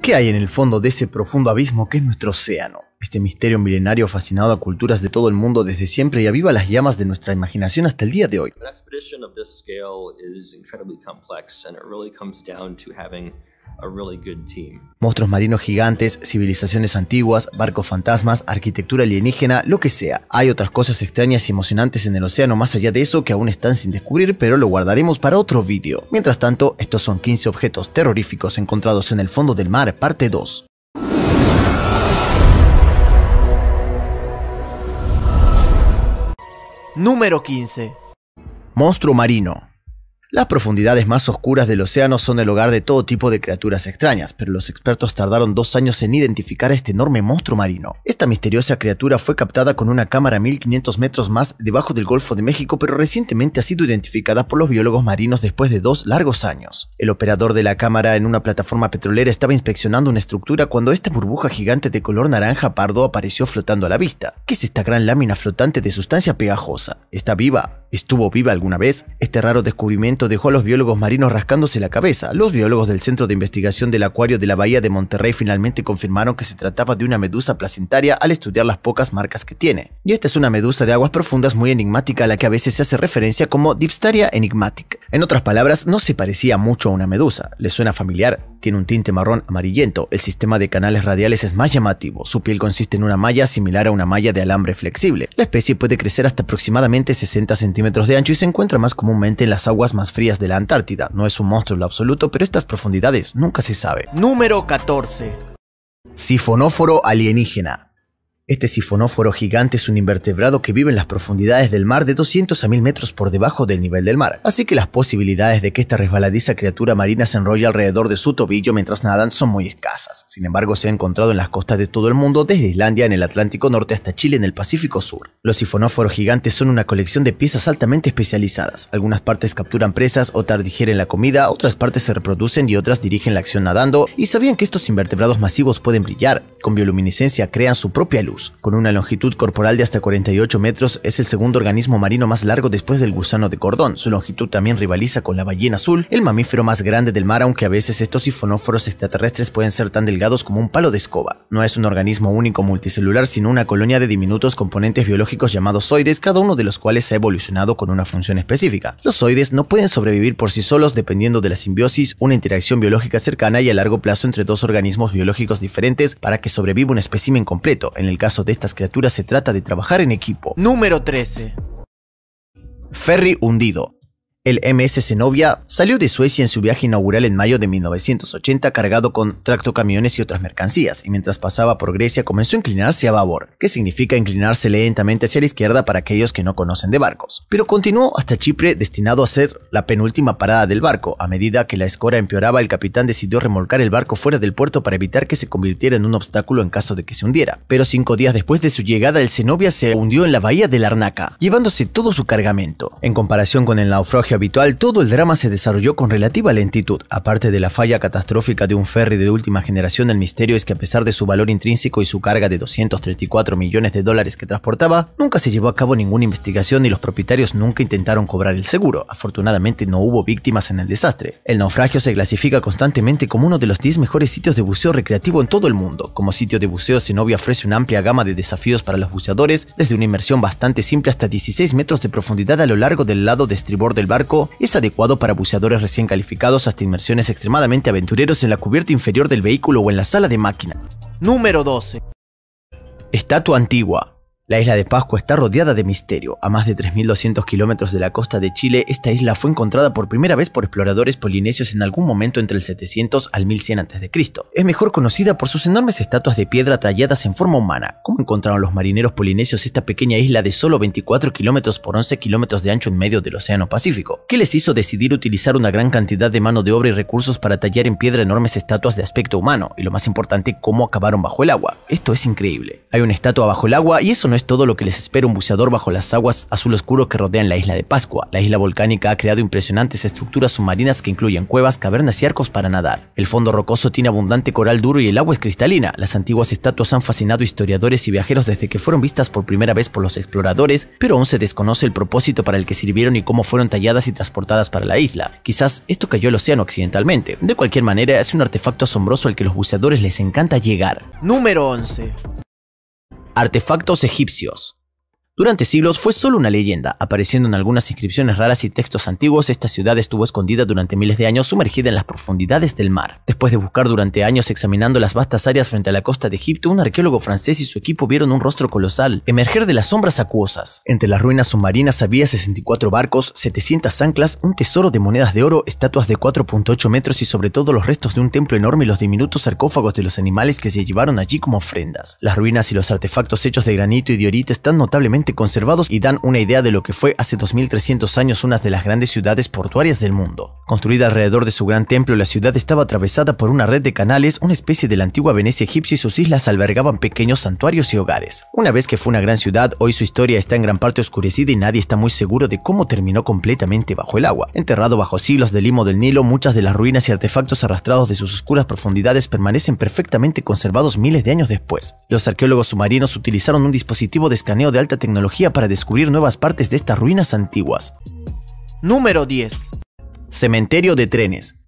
¿Qué hay en el fondo de ese profundo abismo que es nuestro océano? Este misterio milenario fascinado a culturas de todo el mundo desde siempre y aviva las llamas de nuestra imaginación hasta el día de hoy. Monstruos marinos gigantes, civilizaciones antiguas, barcos fantasmas, arquitectura alienígena, lo que sea. Hay otras cosas extrañas y emocionantes en el océano más allá de eso que aún están sin descubrir, pero lo guardaremos para otro vídeo. Mientras tanto, estos son 15 objetos terroríficos encontrados en el fondo del mar, parte 2. Número 15 Monstruo marino las profundidades más oscuras del océano son el hogar de todo tipo de criaturas extrañas, pero los expertos tardaron dos años en identificar a este enorme monstruo marino. Esta misteriosa criatura fue captada con una cámara 1500 metros más debajo del Golfo de México, pero recientemente ha sido identificada por los biólogos marinos después de dos largos años. El operador de la cámara en una plataforma petrolera estaba inspeccionando una estructura cuando esta burbuja gigante de color naranja pardo apareció flotando a la vista. ¿Qué es esta gran lámina flotante de sustancia pegajosa? ¿Está viva? ¿Estuvo viva alguna vez? Este raro descubrimiento dejó a los biólogos marinos rascándose la cabeza. Los biólogos del Centro de Investigación del Acuario de la Bahía de Monterrey finalmente confirmaron que se trataba de una medusa placentaria al estudiar las pocas marcas que tiene. Y esta es una medusa de aguas profundas muy enigmática a la que a veces se hace referencia como Dipstaria enigmática. En otras palabras, no se parecía mucho a una medusa. ¿Le suena familiar? Tiene un tinte marrón amarillento, el sistema de canales radiales es más llamativo, su piel consiste en una malla similar a una malla de alambre flexible. La especie puede crecer hasta aproximadamente 60 centímetros de ancho y se encuentra más comúnmente en las aguas más frías de la Antártida. No es un monstruo en lo absoluto, pero estas profundidades nunca se sabe. Número 14. Sifonóforo alienígena. Este sifonóforo gigante es un invertebrado que vive en las profundidades del mar de 200 a 1000 metros por debajo del nivel del mar, así que las posibilidades de que esta resbaladiza criatura marina se enrolle alrededor de su tobillo mientras nadan son muy escasas. Sin embargo, se ha encontrado en las costas de todo el mundo, desde Islandia en el Atlántico Norte hasta Chile en el Pacífico Sur. Los sifonóforos gigantes son una colección de piezas altamente especializadas. Algunas partes capturan presas, otras digieren la comida, otras partes se reproducen y otras dirigen la acción nadando, y sabían que estos invertebrados masivos pueden brillar. Con bioluminiscencia crean su propia luz con una longitud corporal de hasta 48 metros, es el segundo organismo marino más largo después del gusano de cordón. Su longitud también rivaliza con la ballena azul, el mamífero más grande del mar, aunque a veces estos sifonóforos extraterrestres pueden ser tan delgados como un palo de escoba. No es un organismo único multicelular, sino una colonia de diminutos componentes biológicos llamados zoides, cada uno de los cuales ha evolucionado con una función específica. Los zoides no pueden sobrevivir por sí solos dependiendo de la simbiosis, una interacción biológica cercana y a largo plazo entre dos organismos biológicos diferentes para que sobreviva un espécimen completo. En el caso de estas criaturas se trata de trabajar en equipo. Número 13. Ferry hundido. El MS Zenobia salió de Suecia en su viaje inaugural en mayo de 1980 cargado con tractocamiones y otras mercancías, y mientras pasaba por Grecia comenzó a inclinarse a babor, que significa inclinarse lentamente hacia la izquierda para aquellos que no conocen de barcos. Pero continuó hasta Chipre destinado a ser la penúltima parada del barco. A medida que la escora empeoraba, el capitán decidió remolcar el barco fuera del puerto para evitar que se convirtiera en un obstáculo en caso de que se hundiera. Pero cinco días después de su llegada, el Zenobia se hundió en la bahía de Larnaca, llevándose todo su cargamento. En comparación con el naufragio habitual, todo el drama se desarrolló con relativa lentitud. Aparte de la falla catastrófica de un ferry de última generación, el misterio es que a pesar de su valor intrínseco y su carga de 234 millones de dólares que transportaba, nunca se llevó a cabo ninguna investigación y los propietarios nunca intentaron cobrar el seguro. Afortunadamente no hubo víctimas en el desastre. El naufragio se clasifica constantemente como uno de los 10 mejores sitios de buceo recreativo en todo el mundo. Como sitio de buceo, Zenobia ofrece una amplia gama de desafíos para los buceadores, desde una inmersión bastante simple hasta 16 metros de profundidad a lo largo del lado de estribor del barco es adecuado para buceadores recién calificados hasta inmersiones extremadamente aventureros en la cubierta inferior del vehículo o en la sala de máquina. Número 12. Estatua antigua. La isla de Pascua está rodeada de misterio. A más de 3.200 kilómetros de la costa de Chile, esta isla fue encontrada por primera vez por exploradores polinesios en algún momento entre el 700 al 1100 a.C. Es mejor conocida por sus enormes estatuas de piedra talladas en forma humana. ¿Cómo encontraron los marineros polinesios esta pequeña isla de solo 24 kilómetros por 11 kilómetros de ancho en medio del Océano Pacífico? ¿Qué les hizo decidir utilizar una gran cantidad de mano de obra y recursos para tallar en piedra enormes estatuas de aspecto humano? Y lo más importante, ¿cómo acabaron bajo el agua? Esto es increíble. Hay una estatua bajo el agua y eso no no es todo lo que les espera un buceador bajo las aguas azul oscuro que rodean la isla de Pascua. La isla volcánica ha creado impresionantes estructuras submarinas que incluyen cuevas, cavernas y arcos para nadar. El fondo rocoso tiene abundante coral duro y el agua es cristalina. Las antiguas estatuas han fascinado historiadores y viajeros desde que fueron vistas por primera vez por los exploradores, pero aún se desconoce el propósito para el que sirvieron y cómo fueron talladas y transportadas para la isla. Quizás esto cayó al océano accidentalmente. De cualquier manera, es un artefacto asombroso al que los buceadores les encanta llegar. Número 11. Artefactos egipcios. Durante siglos fue solo una leyenda, apareciendo en algunas inscripciones raras y textos antiguos, esta ciudad estuvo escondida durante miles de años sumergida en las profundidades del mar. Después de buscar durante años examinando las vastas áreas frente a la costa de Egipto, un arqueólogo francés y su equipo vieron un rostro colosal emerger de las sombras acuosas. Entre las ruinas submarinas había 64 barcos, 700 anclas, un tesoro de monedas de oro, estatuas de 4.8 metros y sobre todo los restos de un templo enorme y los diminutos sarcófagos de los animales que se llevaron allí como ofrendas. Las ruinas y los artefactos hechos de granito y diorita están notablemente conservados y dan una idea de lo que fue hace 2300 años una de las grandes ciudades portuarias del mundo. Construida alrededor de su gran templo, la ciudad estaba atravesada por una red de canales, una especie de la antigua Venecia egipcia y sus islas albergaban pequeños santuarios y hogares. Una vez que fue una gran ciudad, hoy su historia está en gran parte oscurecida y nadie está muy seguro de cómo terminó completamente bajo el agua. Enterrado bajo siglos de limo del Nilo, muchas de las ruinas y artefactos arrastrados de sus oscuras profundidades permanecen perfectamente conservados miles de años después. Los arqueólogos submarinos utilizaron un dispositivo de escaneo de alta tecnología para descubrir nuevas partes de estas ruinas antiguas. Número 10. Cementerio de trenes.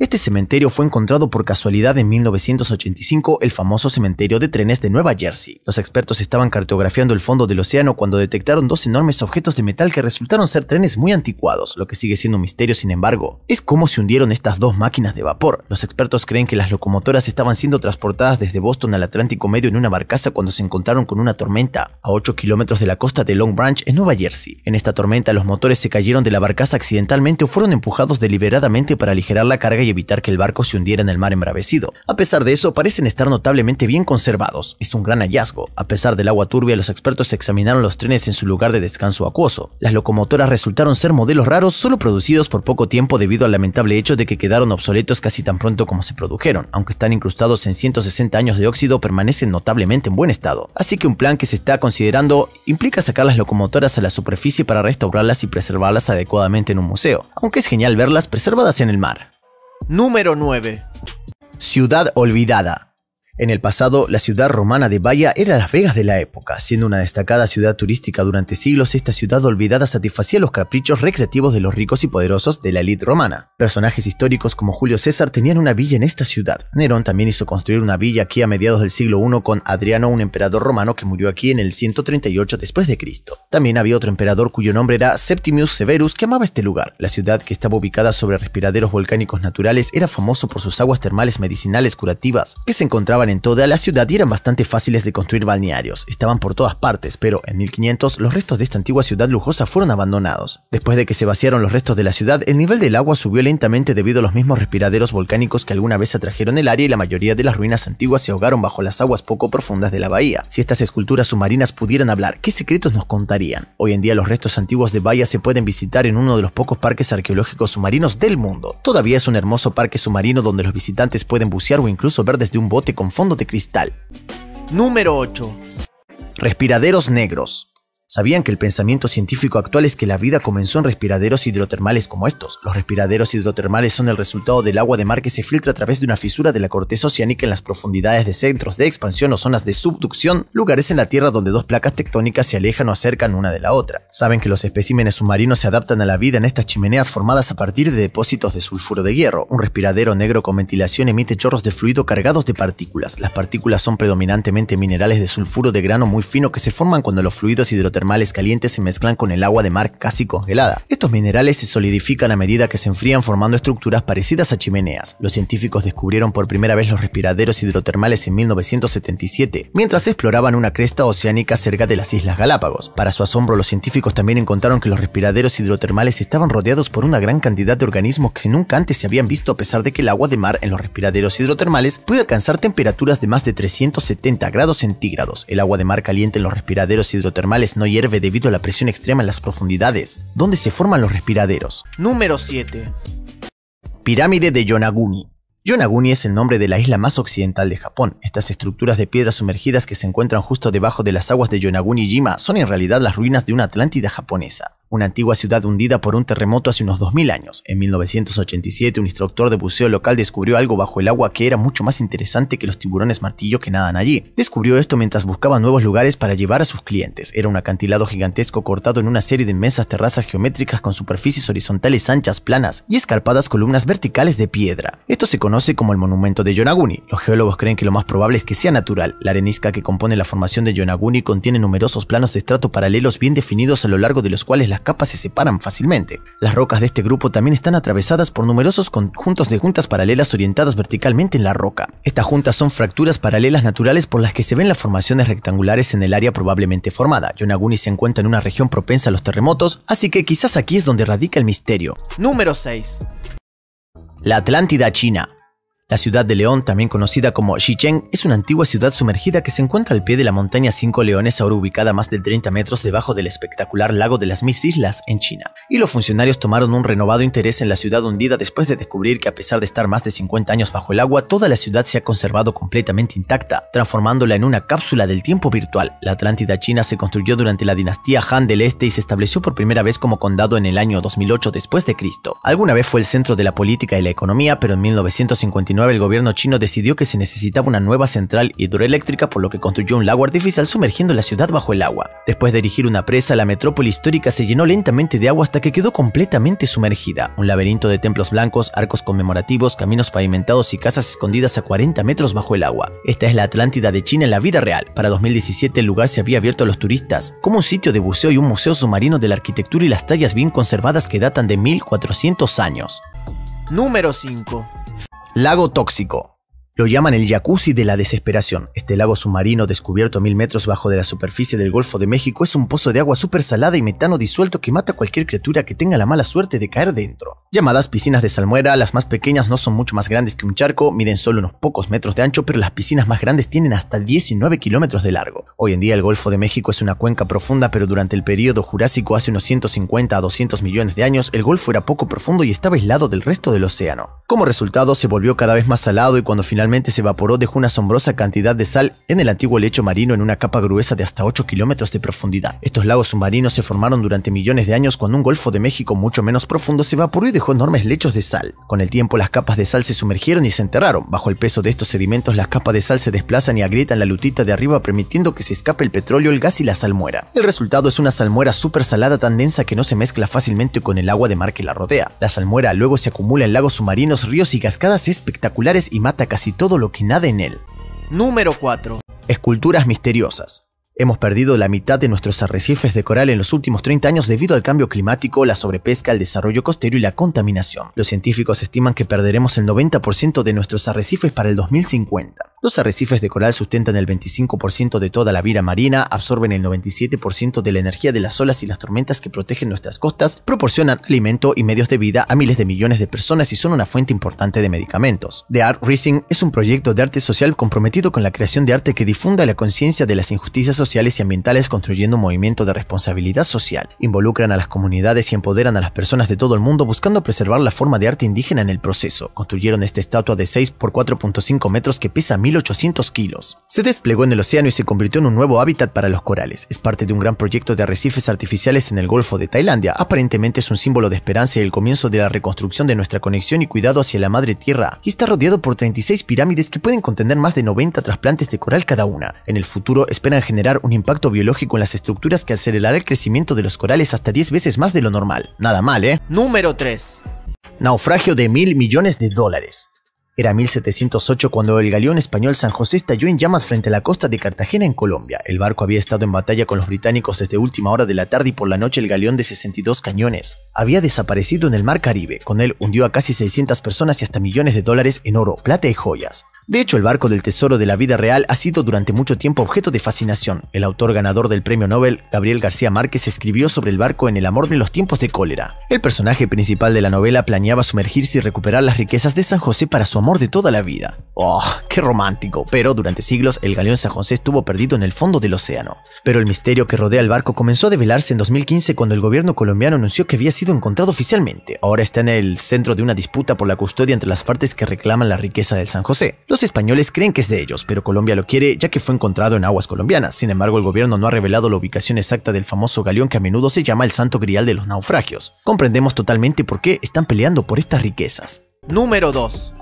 Este cementerio fue encontrado por casualidad en 1985, el famoso cementerio de trenes de Nueva Jersey. Los expertos estaban cartografiando el fondo del océano cuando detectaron dos enormes objetos de metal que resultaron ser trenes muy anticuados, lo que sigue siendo un misterio sin embargo. Es cómo se hundieron estas dos máquinas de vapor. Los expertos creen que las locomotoras estaban siendo transportadas desde Boston al Atlántico Medio en una barcaza cuando se encontraron con una tormenta a 8 kilómetros de la costa de Long Branch en Nueva Jersey. En esta tormenta los motores se cayeron de la barcaza accidentalmente o fueron empujados deliberadamente para aligerar la carga y evitar que el barco se hundiera en el mar embravecido. A pesar de eso, parecen estar notablemente bien conservados. Es un gran hallazgo. A pesar del agua turbia, los expertos examinaron los trenes en su lugar de descanso acuoso. Las locomotoras resultaron ser modelos raros solo producidos por poco tiempo debido al lamentable hecho de que quedaron obsoletos casi tan pronto como se produjeron. Aunque están incrustados en 160 años de óxido, permanecen notablemente en buen estado. Así que un plan que se está considerando implica sacar las locomotoras a la superficie para restaurarlas y preservarlas adecuadamente en un museo. Aunque es genial verlas preservadas en el mar. Número 9. Ciudad Olvidada. En el pasado, la ciudad romana de Baia era Las Vegas de la época. Siendo una destacada ciudad turística durante siglos, esta ciudad olvidada satisfacía los caprichos recreativos de los ricos y poderosos de la élite romana. Personajes históricos como Julio César tenían una villa en esta ciudad. Nerón también hizo construir una villa aquí a mediados del siglo I con Adriano, un emperador romano que murió aquí en el 138 después de Cristo. También había otro emperador cuyo nombre era Septimius Severus que amaba este lugar. La ciudad que estaba ubicada sobre respiraderos volcánicos naturales era famoso por sus aguas termales medicinales curativas que se encontraban en toda la ciudad y eran bastante fáciles de construir balnearios. Estaban por todas partes, pero en 1500 los restos de esta antigua ciudad lujosa fueron abandonados. Después de que se vaciaron los restos de la ciudad, el nivel del agua subió lentamente debido a los mismos respiraderos volcánicos que alguna vez atrajeron el área y la mayoría de las ruinas antiguas se ahogaron bajo las aguas poco profundas de la bahía. Si estas esculturas submarinas pudieran hablar, ¿qué secretos nos contarían? Hoy en día los restos antiguos de Bahía se pueden visitar en uno de los pocos parques arqueológicos submarinos del mundo. Todavía es un hermoso parque submarino donde los visitantes pueden bucear o incluso ver desde un bote con fondo de cristal. Número 8. Respiraderos negros. Sabían que el pensamiento científico actual es que la vida comenzó en respiraderos hidrotermales como estos. Los respiraderos hidrotermales son el resultado del agua de mar que se filtra a través de una fisura de la corteza oceánica en las profundidades de centros de expansión o zonas de subducción, lugares en la Tierra donde dos placas tectónicas se alejan o acercan una de la otra. Saben que los especímenes submarinos se adaptan a la vida en estas chimeneas formadas a partir de depósitos de sulfuro de hierro. Un respiradero negro con ventilación emite chorros de fluido cargados de partículas. Las partículas son predominantemente minerales de sulfuro de grano muy fino que se forman cuando los fluidos hidrotermales termales calientes se mezclan con el agua de mar casi congelada. Estos minerales se solidifican a medida que se enfrían formando estructuras parecidas a chimeneas. Los científicos descubrieron por primera vez los respiraderos hidrotermales en 1977, mientras exploraban una cresta oceánica cerca de las Islas Galápagos. Para su asombro, los científicos también encontraron que los respiraderos hidrotermales estaban rodeados por una gran cantidad de organismos que nunca antes se habían visto a pesar de que el agua de mar en los respiraderos hidrotermales puede alcanzar temperaturas de más de 370 grados centígrados. El agua de mar caliente en los respiraderos hidrotermales no hierve debido a la presión extrema en las profundidades, donde se forman los respiraderos. Número 7. Pirámide de Yonaguni. Yonaguni es el nombre de la isla más occidental de Japón. Estas estructuras de piedras sumergidas que se encuentran justo debajo de las aguas de Yonaguni-jima son en realidad las ruinas de una Atlántida japonesa una antigua ciudad hundida por un terremoto hace unos 2000 años. En 1987, un instructor de buceo local descubrió algo bajo el agua que era mucho más interesante que los tiburones martillo que nadan allí. Descubrió esto mientras buscaba nuevos lugares para llevar a sus clientes. Era un acantilado gigantesco cortado en una serie de inmensas terrazas geométricas con superficies horizontales anchas, planas y escarpadas columnas verticales de piedra. Esto se conoce como el monumento de Yonaguni. Los geólogos creen que lo más probable es que sea natural. La arenisca que compone la formación de Yonaguni contiene numerosos planos de estrato paralelos bien definidos a lo largo de los cuales las capas se separan fácilmente. Las rocas de este grupo también están atravesadas por numerosos conjuntos de juntas paralelas orientadas verticalmente en la roca. Estas juntas son fracturas paralelas naturales por las que se ven las formaciones rectangulares en el área probablemente formada. Yonaguni se encuentra en una región propensa a los terremotos, así que quizás aquí es donde radica el misterio. Número 6. La Atlántida China. La ciudad de León, también conocida como Xicheng, es una antigua ciudad sumergida que se encuentra al pie de la montaña Cinco Leones, ahora ubicada más de 30 metros debajo del espectacular lago de las Mis Islas en China. Y los funcionarios tomaron un renovado interés en la ciudad hundida después de descubrir que a pesar de estar más de 50 años bajo el agua, toda la ciudad se ha conservado completamente intacta, transformándola en una cápsula del tiempo virtual. La Atlántida china se construyó durante la dinastía Han del Este y se estableció por primera vez como condado en el año 2008 después de Cristo. Alguna vez fue el centro de la política y la economía, pero en 1959 el gobierno chino decidió que se necesitaba una nueva central hidroeléctrica por lo que construyó un lago artificial sumergiendo la ciudad bajo el agua. Después de erigir una presa, la metrópoli histórica se llenó lentamente de agua hasta que quedó completamente sumergida. Un laberinto de templos blancos, arcos conmemorativos, caminos pavimentados y casas escondidas a 40 metros bajo el agua. Esta es la Atlántida de China en la vida real. Para 2017 el lugar se había abierto a los turistas, como un sitio de buceo y un museo submarino de la arquitectura y las tallas bien conservadas que datan de 1400 años. Número 5. Lago Tóxico. Lo llaman el jacuzzi de la desesperación. Este lago submarino descubierto a mil metros bajo de la superficie del Golfo de México es un pozo de agua súper salada y metano disuelto que mata a cualquier criatura que tenga la mala suerte de caer dentro. Llamadas piscinas de salmuera, las más pequeñas no son mucho más grandes que un charco, miden solo unos pocos metros de ancho, pero las piscinas más grandes tienen hasta 19 kilómetros de largo. Hoy en día el Golfo de México es una cuenca profunda, pero durante el periodo Jurásico hace unos 150 a 200 millones de años, el Golfo era poco profundo y estaba aislado del resto del océano. Como resultado, se volvió cada vez más salado y cuando finalmente se evaporó dejó una asombrosa cantidad de sal en el antiguo lecho marino en una capa gruesa de hasta 8 kilómetros de profundidad. Estos lagos submarinos se formaron durante millones de años cuando un golfo de México mucho menos profundo se evaporó y dejó enormes lechos de sal. Con el tiempo las capas de sal se sumergieron y se enterraron. Bajo el peso de estos sedimentos las capas de sal se desplazan y agrietan la lutita de arriba permitiendo que se escape el petróleo, el gas y la salmuera. El resultado es una salmuera súper salada tan densa que no se mezcla fácilmente con el agua de mar que la rodea. La salmuera luego se acumula en lagos submarinos, ríos y cascadas espectaculares y mata casi y todo lo que nada en él. Número 4. Esculturas misteriosas. Hemos perdido la mitad de nuestros arrecifes de coral en los últimos 30 años debido al cambio climático, la sobrepesca, el desarrollo costero y la contaminación. Los científicos estiman que perderemos el 90% de nuestros arrecifes para el 2050. Los arrecifes de coral sustentan el 25% de toda la vida marina, absorben el 97% de la energía de las olas y las tormentas que protegen nuestras costas, proporcionan alimento y medios de vida a miles de millones de personas y son una fuente importante de medicamentos. The Art Racing es un proyecto de arte social comprometido con la creación de arte que difunda la conciencia de las injusticias sociales y ambientales construyendo un movimiento de responsabilidad social. Involucran a las comunidades y empoderan a las personas de todo el mundo buscando preservar la forma de arte indígena en el proceso. Construyeron esta estatua de 6 por 4.5 metros que pesa mil 1.800 kilos. Se desplegó en el océano y se convirtió en un nuevo hábitat para los corales. Es parte de un gran proyecto de arrecifes artificiales en el Golfo de Tailandia. Aparentemente es un símbolo de esperanza y el comienzo de la reconstrucción de nuestra conexión y cuidado hacia la madre tierra. Y está rodeado por 36 pirámides que pueden contener más de 90 trasplantes de coral cada una. En el futuro esperan generar un impacto biológico en las estructuras que acelerará el crecimiento de los corales hasta 10 veces más de lo normal. Nada mal, ¿eh? Número 3. Naufragio de mil millones de dólares. Era 1708 cuando el galeón español San José estalló en llamas frente a la costa de Cartagena en Colombia. El barco había estado en batalla con los británicos desde última hora de la tarde y por la noche el galeón de 62 cañones había desaparecido en el mar Caribe. Con él hundió a casi 600 personas y hasta millones de dólares en oro, plata y joyas. De hecho, el barco del tesoro de la vida real ha sido durante mucho tiempo objeto de fascinación. El autor ganador del premio Nobel, Gabriel García Márquez, escribió sobre el barco en el amor de los tiempos de cólera. El personaje principal de la novela planeaba sumergirse y recuperar las riquezas de San José para su amor de toda la vida. ¡Oh, qué romántico! Pero durante siglos el galeón San José estuvo perdido en el fondo del océano. Pero el misterio que rodea el barco comenzó a develarse en 2015 cuando el gobierno colombiano anunció que había sido encontrado oficialmente. Ahora está en el centro de una disputa por la custodia entre las partes que reclaman la riqueza del San José españoles creen que es de ellos, pero Colombia lo quiere ya que fue encontrado en aguas colombianas. Sin embargo, el gobierno no ha revelado la ubicación exacta del famoso galeón que a menudo se llama el Santo Grial de los Naufragios. Comprendemos totalmente por qué están peleando por estas riquezas. Número 2.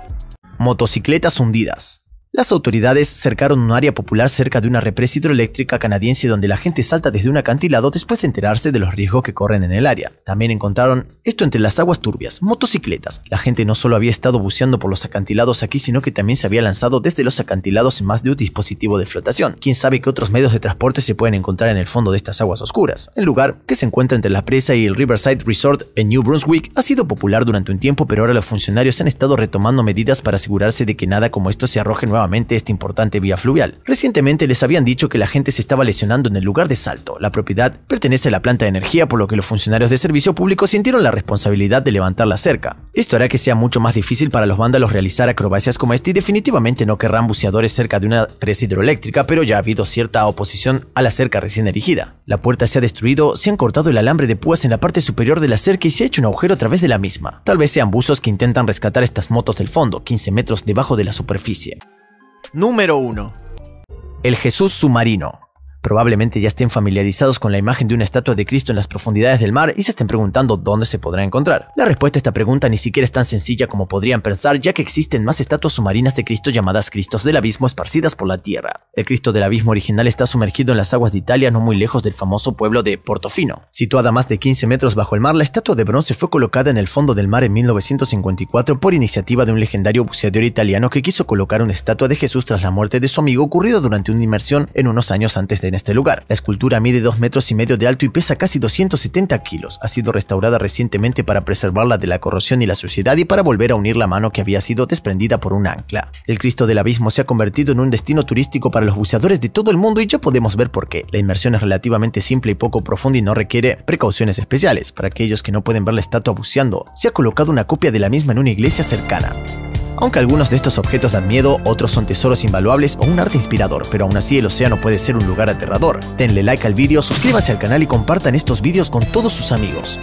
Motocicletas hundidas. Las autoridades cercaron un área popular cerca de una represa hidroeléctrica canadiense donde la gente salta desde un acantilado después de enterarse de los riesgos que corren en el área. También encontraron esto entre las aguas turbias, motocicletas. La gente no solo había estado buceando por los acantilados aquí, sino que también se había lanzado desde los acantilados en más de un dispositivo de flotación. Quién sabe qué otros medios de transporte se pueden encontrar en el fondo de estas aguas oscuras. El lugar, que se encuentra entre la presa y el Riverside Resort en New Brunswick, ha sido popular durante un tiempo, pero ahora los funcionarios han estado retomando medidas para asegurarse de que nada como esto se arroje nuevamente nuevamente esta importante vía fluvial. Recientemente les habían dicho que la gente se estaba lesionando en el lugar de Salto. La propiedad pertenece a la planta de energía, por lo que los funcionarios de servicio público sintieron la responsabilidad de levantar la cerca. Esto hará que sea mucho más difícil para los vándalos realizar acrobacias como esta y definitivamente no querrán buceadores cerca de una presa hidroeléctrica, pero ya ha habido cierta oposición a la cerca recién erigida. La puerta se ha destruido, se han cortado el alambre de púas en la parte superior de la cerca y se ha hecho un agujero a través de la misma. Tal vez sean buzos que intentan rescatar estas motos del fondo, 15 metros debajo de la superficie. Número 1. El Jesús submarino. Probablemente ya estén familiarizados con la imagen de una estatua de Cristo en las profundidades del mar y se estén preguntando dónde se podrá encontrar. La respuesta a esta pregunta ni siquiera es tan sencilla como podrían pensar, ya que existen más estatuas submarinas de Cristo llamadas Cristos del Abismo esparcidas por la tierra. El Cristo del Abismo original está sumergido en las aguas de Italia no muy lejos del famoso pueblo de Portofino. Situada más de 15 metros bajo el mar, la estatua de bronce fue colocada en el fondo del mar en 1954 por iniciativa de un legendario buceador italiano que quiso colocar una estatua de Jesús tras la muerte de su amigo ocurrido durante una inmersión en unos años antes de en este lugar. La escultura mide 2 metros y medio de alto y pesa casi 270 kilos. Ha sido restaurada recientemente para preservarla de la corrosión y la suciedad y para volver a unir la mano que había sido desprendida por un ancla. El Cristo del Abismo se ha convertido en un destino turístico para los buceadores de todo el mundo y ya podemos ver por qué. La inmersión es relativamente simple y poco profunda y no requiere precauciones especiales. Para aquellos que no pueden ver la estatua buceando, se ha colocado una copia de la misma en una iglesia cercana. Aunque algunos de estos objetos dan miedo, otros son tesoros invaluables o un arte inspirador, pero aún así el océano puede ser un lugar aterrador. Denle like al vídeo, suscríbase al canal y compartan estos vídeos con todos sus amigos.